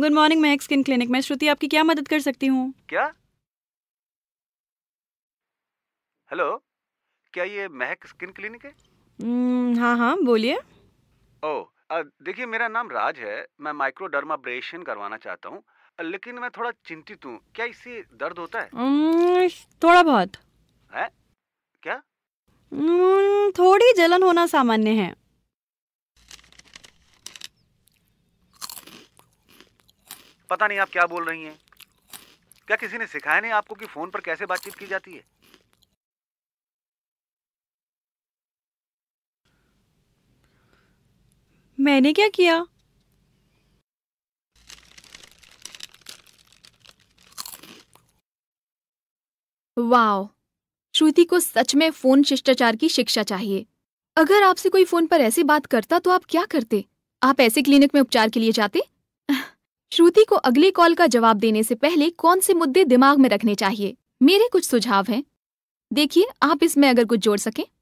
good morning Mahak skin clinic मैं श्रुति आपकी क्या मदद कर सकती हूँ क्या हेलो क्या ये महक स्किन क्लिनिक है hmm, हाँ हाँ बोलिए ओ oh, देखिए मेरा नाम राज है मैं माइक्रोडर्माब्रेशन करवाना चाहता हूँ लेकिन मैं थोड़ा चिंतित हूँ क्या इससे दर्द होता है hmm, थोड़ा बहुत है क्या hmm, थोड़ी जलन होना सामान्य है पता नहीं आप क्या बोल रही हैं क्या किसी ने सिखाया नहीं आपको कि फ़ोन पर कैसे बातचीत की जाती है मैंने क्या किया वाओ श्रुति को सच में फोन शिष्टाचार की शिक्षा चाहिए अगर आपसे कोई फोन पर ऐसी बात करता तो आप क्या करते आप ऐसे क्लिनिक में उपचार के लिए जाते श्रुति को अगले कॉल का जवाब देने से पहले कौन से मुद्दे दिमाग में रखने चाहिए मेरे कुछ सुझाव हैं देखिए आप इसमें अगर कुछ जोड़ सकें